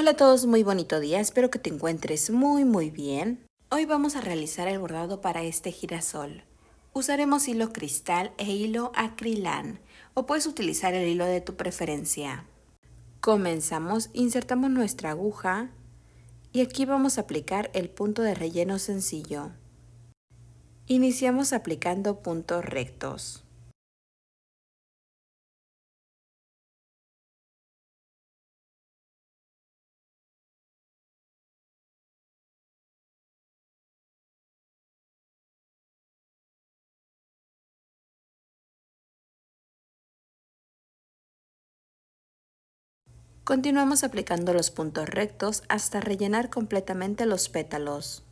Hola a todos, muy bonito día, espero que te encuentres muy muy bien. Hoy vamos a realizar el bordado para este girasol. Usaremos hilo cristal e hilo acrilán o puedes utilizar el hilo de tu preferencia. Comenzamos, insertamos nuestra aguja y aquí vamos a aplicar el punto de relleno sencillo. Iniciamos aplicando puntos rectos. Continuamos aplicando los puntos rectos hasta rellenar completamente los pétalos.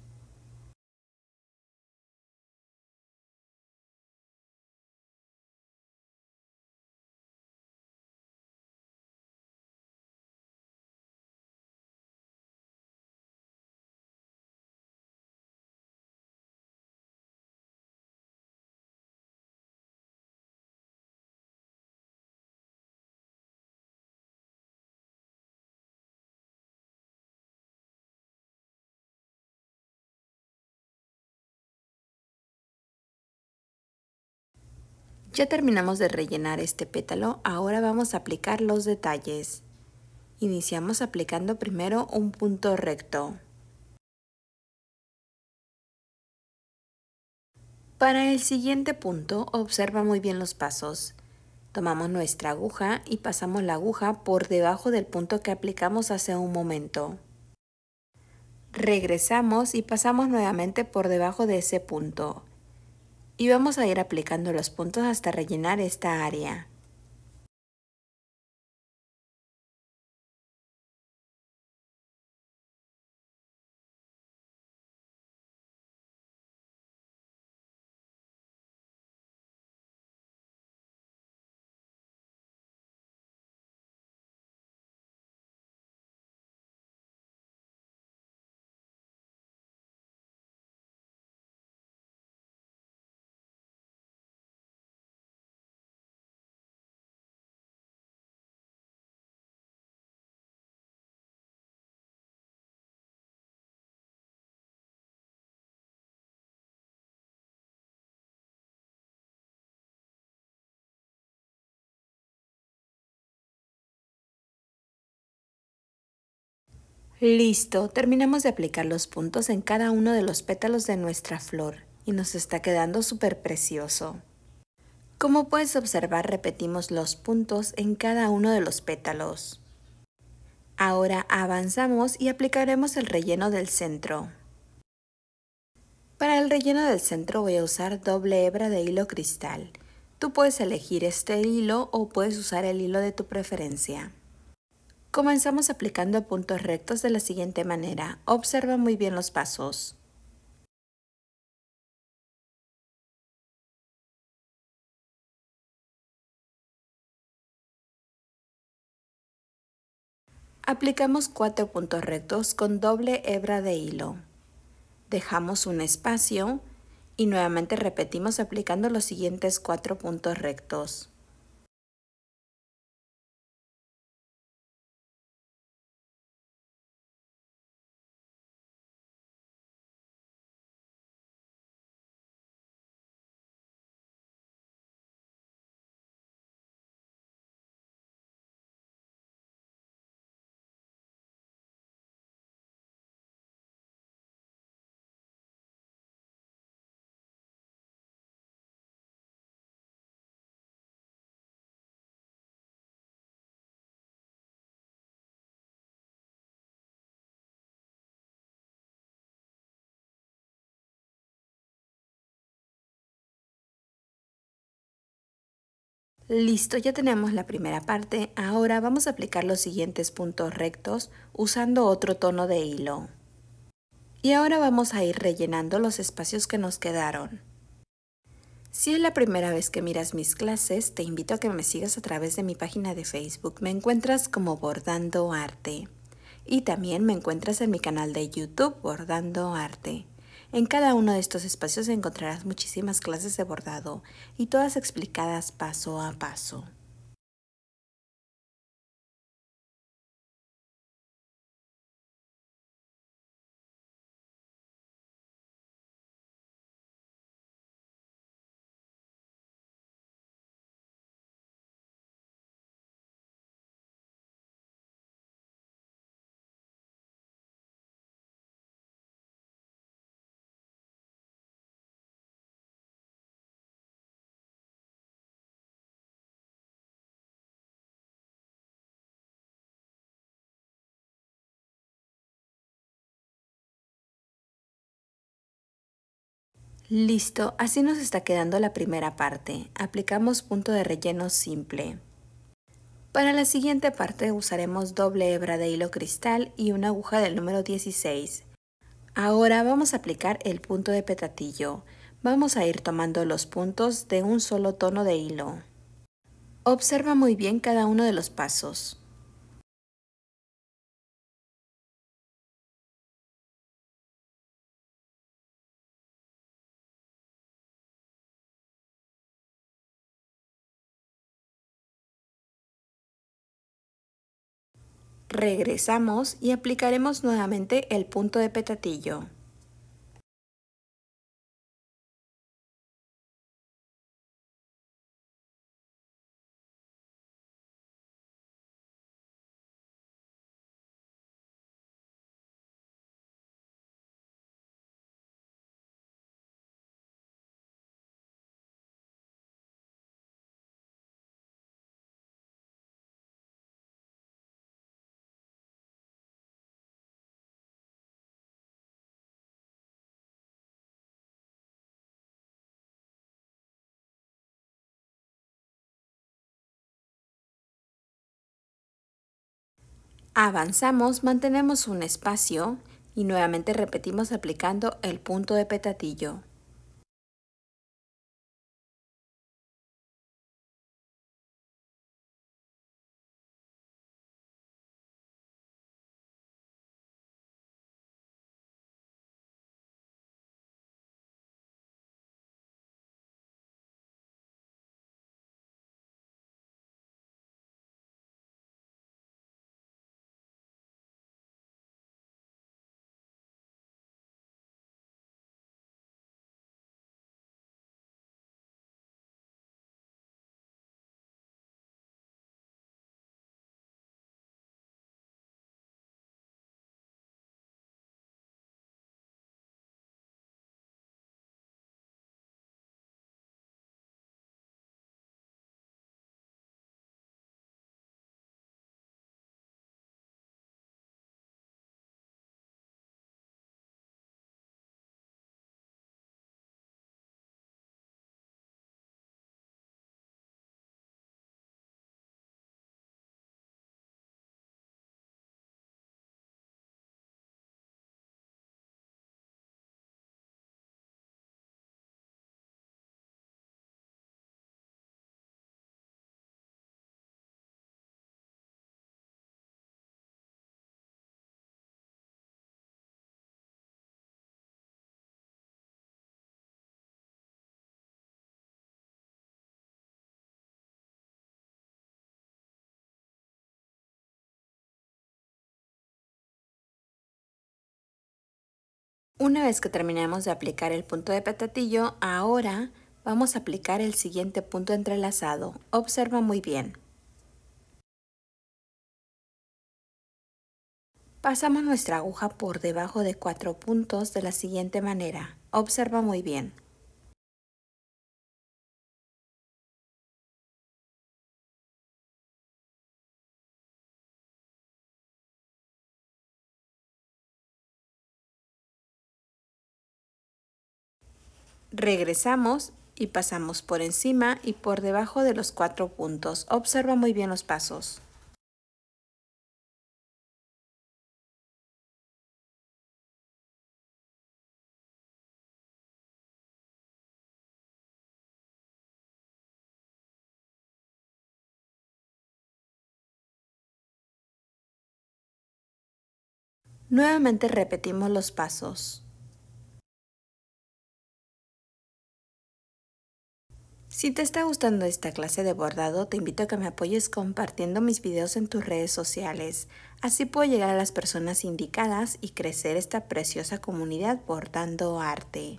Ya terminamos de rellenar este pétalo, ahora vamos a aplicar los detalles. Iniciamos aplicando primero un punto recto. Para el siguiente punto, observa muy bien los pasos. Tomamos nuestra aguja y pasamos la aguja por debajo del punto que aplicamos hace un momento. Regresamos y pasamos nuevamente por debajo de ese punto y vamos a ir aplicando los puntos hasta rellenar esta área. Listo, terminamos de aplicar los puntos en cada uno de los pétalos de nuestra flor y nos está quedando súper precioso. Como puedes observar, repetimos los puntos en cada uno de los pétalos. Ahora avanzamos y aplicaremos el relleno del centro. Para el relleno del centro voy a usar doble hebra de hilo cristal. Tú puedes elegir este hilo o puedes usar el hilo de tu preferencia. Comenzamos aplicando puntos rectos de la siguiente manera. Observa muy bien los pasos. Aplicamos cuatro puntos rectos con doble hebra de hilo. Dejamos un espacio y nuevamente repetimos aplicando los siguientes cuatro puntos rectos. Listo, ya tenemos la primera parte. Ahora vamos a aplicar los siguientes puntos rectos usando otro tono de hilo. Y ahora vamos a ir rellenando los espacios que nos quedaron. Si es la primera vez que miras mis clases, te invito a que me sigas a través de mi página de Facebook. Me encuentras como Bordando Arte. Y también me encuentras en mi canal de YouTube Bordando Arte. En cada uno de estos espacios encontrarás muchísimas clases de bordado y todas explicadas paso a paso. Listo, así nos está quedando la primera parte. Aplicamos punto de relleno simple. Para la siguiente parte usaremos doble hebra de hilo cristal y una aguja del número 16. Ahora vamos a aplicar el punto de petatillo. Vamos a ir tomando los puntos de un solo tono de hilo. Observa muy bien cada uno de los pasos. Regresamos y aplicaremos nuevamente el punto de petatillo. Avanzamos, mantenemos un espacio y nuevamente repetimos aplicando el punto de petatillo. Una vez que terminemos de aplicar el punto de petatillo, ahora vamos a aplicar el siguiente punto entrelazado. Observa muy bien. Pasamos nuestra aguja por debajo de cuatro puntos de la siguiente manera. Observa muy bien. Regresamos y pasamos por encima y por debajo de los cuatro puntos. Observa muy bien los pasos. Nuevamente repetimos los pasos. Si te está gustando esta clase de bordado, te invito a que me apoyes compartiendo mis videos en tus redes sociales. Así puedo llegar a las personas indicadas y crecer esta preciosa comunidad bordando arte.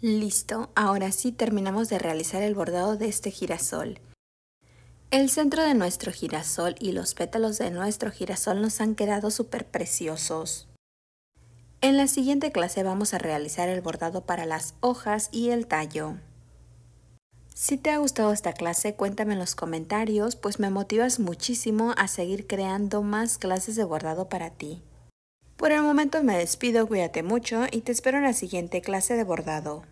Listo, ahora sí terminamos de realizar el bordado de este girasol. El centro de nuestro girasol y los pétalos de nuestro girasol nos han quedado súper preciosos. En la siguiente clase vamos a realizar el bordado para las hojas y el tallo. Si te ha gustado esta clase, cuéntame en los comentarios, pues me motivas muchísimo a seguir creando más clases de bordado para ti. Por el momento me despido, cuídate mucho y te espero en la siguiente clase de bordado.